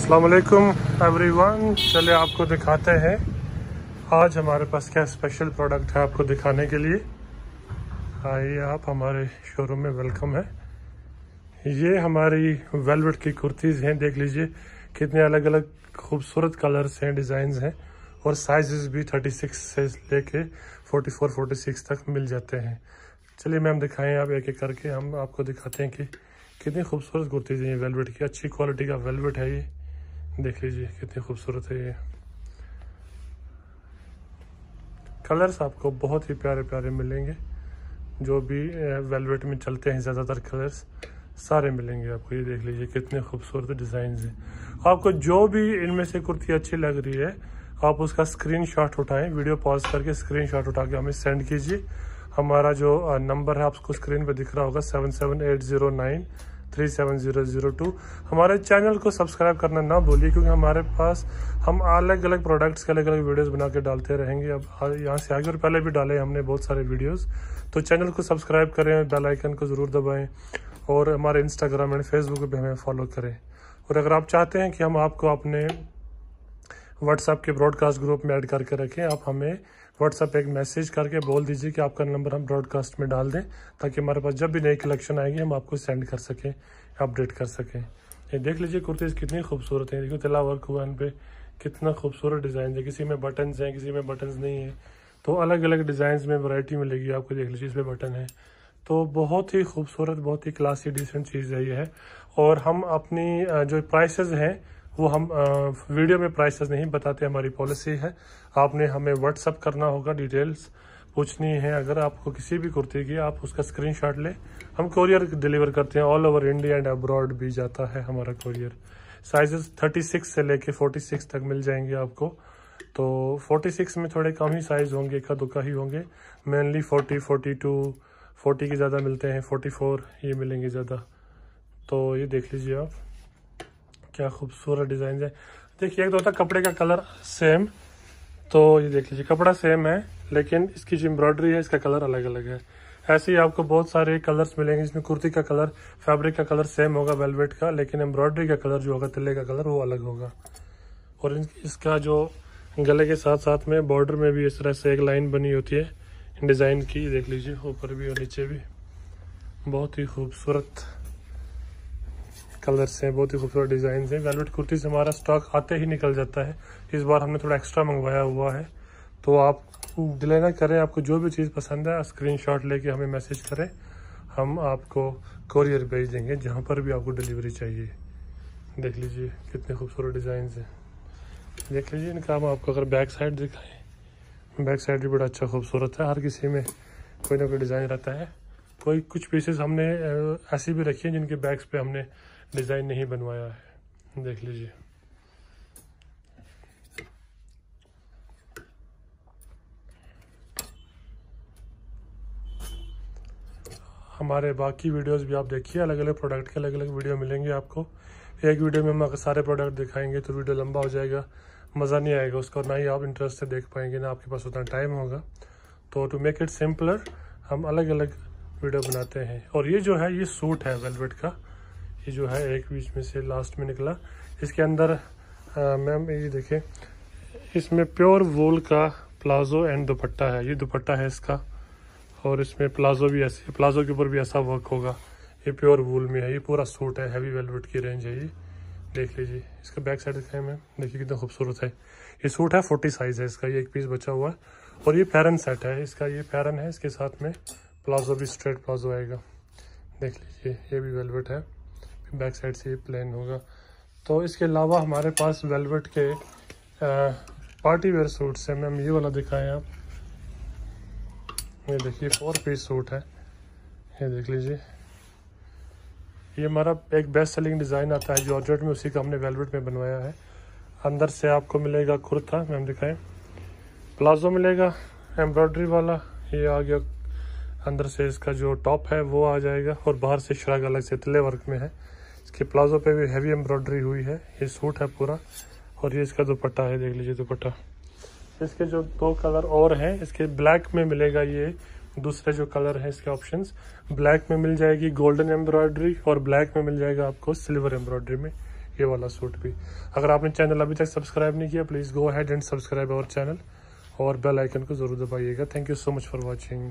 अल्लाम वन चले आपको दिखाते हैं आज हमारे पास क्या स्पेशल प्रोडक्ट है आपको दिखाने के लिए आइए आप हमारे शोरूम में वेलकम है ये हमारी वेलवेट की कुर्तीज़ हैं देख लीजिए कितने अलग अलग खूबसूरत कलर्स हैं डिज़ाइन हैं और साइजेस भी 36 से लेके 44 46 तक मिल जाते हैं चलिए मैम दिखाएं आप एक एक करके हम आपको दिखाते हैं कि कितनी खूबसूरत कुर्तीज़ हैं ये वेलवेट की अच्छी क्वालिटी का वेलवेट है ये देख लीजिए कितनी खूबसूरत है ये कलर्स आपको बहुत ही प्यारे प्यारे मिलेंगे जो भी वेलवेट में चलते हैं ज़्यादातर कलर्स सारे मिलेंगे आपको ये देख लीजिए कितने खूबसूरत डिज़ाइन हैं आपको जो भी इनमें से कुर्ती अच्छी लग रही है आप उसका स्क्रीनशॉट उठाएं वीडियो पॉज करके स्क्रीनशॉट उठा के हमें सेंड कीजिए हमारा जो नंबर है आपको स्क्रीन पर दिख रहा होगा seven seven eight zero nine three seven zero zero two हमारे चैनल को सब्सक्राइब करना ना भूलिए क्योंकि हमारे पास हम अलग अलग प्रोडक्ट्स के अलग अलग वीडियोस बना के डालते रहेंगे अब यहाँ से आगे और पहले भी डाले हमने बहुत सारे वीडियोस तो चैनल को सब्सक्राइब करें बेल आइकन को ज़रूर दबाएं और हमारे इंस्टाग्राम एंड फेसबुक पर हमें फॉलो करें और अगर आप चाहते हैं कि हम आपको अपने व्हाट्सएप के ब्रॉडकास्ट ग्रुप में ऐड करके रखें आप हमें व्हाट्सएप एक मैसेज करके बोल दीजिए कि आपका नंबर हम ब्रॉडकास्ट में डाल दें ताकि हमारे पास जब भी नई कलेक्शन आएगी हम आपको सेंड कर सकें अपडेट कर सकें ये देख लीजिए कुर्तीज़ कितनी खूबसूरत हैं देखो तिला वर्क हुआ इन पर कितना खूबसूरत डिज़ाइन है किसी में बटन्स हैं किसी में बटन्स नहीं है तो अलग अलग डिज़ाइन में वरायटी मिलेगी आपको देख लीजिए इसमें बटन है तो बहुत ही खूबसूरत बहुत ही क्लासी डिसेंट चीज़ है ये है और हम अपनी जो प्राइसेस हैं वो हम वीडियो में प्राइसेस नहीं बताते हमारी पॉलिसी है आपने हमें व्हाट्सअप करना होगा डिटेल्स पूछनी है अगर आपको किसी भी कुर्ती की आप उसका स्क्रीनशॉट लें हम कोरियर डिलीवर करते हैं all over India and abroad भी जाता है हमारा कोरियर साइजेस 36 से लेके 46 तक मिल जाएंगे आपको तो 46 में थोड़े कम ही साइज़ होंगे इक्का दुक्का ही होंगे मेनली 40, 42, 40 के ज़्यादा मिलते हैं 44 ये मिलेंगे ज़्यादा तो ये देख लीजिए आप क्या खूबसूरत डिज़ाइन है देखिए एक तो होता कपड़े का कलर सेम तो ये देख लीजिए कपड़ा सेम है लेकिन इसकी जो एम्ब्रॉयडरी है इसका कलर अलग अलग है ऐसे ही आपको बहुत सारे कलर्स मिलेंगे जिसमें कुर्ती का कलर फैब्रिक का कलर सेम होगा वेलवेट का लेकिन एम्ब्रॉयडरी का कलर जो होगा तिले का कलर वो अलग होगा और इसका जो गले के साथ साथ में बॉर्डर में भी इस तरह से एक लाइन बनी होती है डिज़ाइन की देख लीजिए ऊपर भी और नीचे भी बहुत ही खूबसूरत कलर्स हैं बहुत ही खूबसूरत डिज़ाइन हैं वेलवेट से हमारा स्टॉक आते ही निकल जाता है इस बार हमने थोड़ा एक्स्ट्रा मंगवाया हुआ है तो आप डिले ना करें आपको जो भी चीज़ पसंद है स्क्रीन शॉट लेके हमें मैसेज करें हम आपको कोरियर भेज देंगे जहाँ पर भी आपको डिलीवरी चाहिए देख लीजिए कितने खूबसूरत डिज़ाइन हैं देख लीजिए इनका हम आपको अगर बैक साइड दिखाएं बैक साइड भी बड़ा अच्छा खूबसूरत है हर किसी में कोई ना कोई डिज़ाइन रहता है कोई कुछ पीसेस हमने ऐसी भी रखी हैं जिनके बैग्स पे हमने डिज़ाइन नहीं बनवाया है देख लीजिए हमारे बाकी वीडियोस भी आप देखिए अलग अलग प्रोडक्ट के अलग अलग वीडियो मिलेंगे आपको एक वीडियो में हम अगर सारे प्रोडक्ट दिखाएंगे तो वीडियो लंबा हो जाएगा मज़ा नहीं आएगा उसको ना ही आप इंटरेस्ट से देख पाएंगे ना आपके पास उतना टाइम होगा तो टू मेक इट सिंपलर हम अलग अलग वीडियो बनाते हैं और ये जो है ये सूट है वेलवेट का ये जो है एक बीच में से लास्ट में निकला इसके अंदर मैम ये देखें इसमें प्योर वोल का प्लाजो एंड दुपट्टा है ये दुपट्टा है इसका और इसमें प्लाजो भी ऐसे प्लाजो के ऊपर भी ऐसा वर्क होगा ये प्योर वूल में है ये पूरा सूट है हैवी वेलवेट की रेंज है ये देख लीजिए इसका बैक साइड दिखाएं मैम देखिए कितना खूबसूरत है ये सूट है फोर्टी साइज़ है इसका ये एक पीस बचा हुआ है और ये फैरन सेट है इसका ये फैरन है इसके साथ में प्लाजो भी स्ट्रेट प्लाजो आएगा देख लीजिए ये भी वेलवेट है बैक साइड से प्लेन होगा तो इसके अलावा हमारे पास वेलवेट के आ, पार्टी वेयर सूट्स हैं मैम ये वाला दिखाएं आप ये देखिए फोर पीस सूट है ये देख लीजिए ये हमारा एक बेस्ट सेलिंग डिज़ाइन आता है जॉर्जेट में उसी का हमने वेलवेट में बनवाया है अंदर से आपको मिलेगा कुर्ता मैम दिखाएं प्लाजो मिलेगा एम्ब्रॉयडरी वाला ये आ गया अंदर से इसका जो टॉप है वो आ जाएगा और बाहर से शराग अलग से तिले वर्क में है इसके प्लाजो पे भी हैवी एम्ब्रॉयडरी हुई है ये सूट है पूरा और ये इसका दुपट्टा है देख लीजिए दुपट्टा इसके जो दो कलर और हैं इसके ब्लैक में मिलेगा ये दूसरे जो कलर है इसके ऑप्शंस ब्लैक में मिल जाएगी गोल्डन एम्ब्रॉयडरी और ब्लैक में मिल जाएगा आपको सिल्वर एम्ब्रॉयडरी में ये वाला सूट भी अगर आपने चैनल अभी तक सब्सक्राइब नहीं किया please go head and subscribe our channel और बेल आइकन को ज़रूर दबाइएगा thank you so much for watching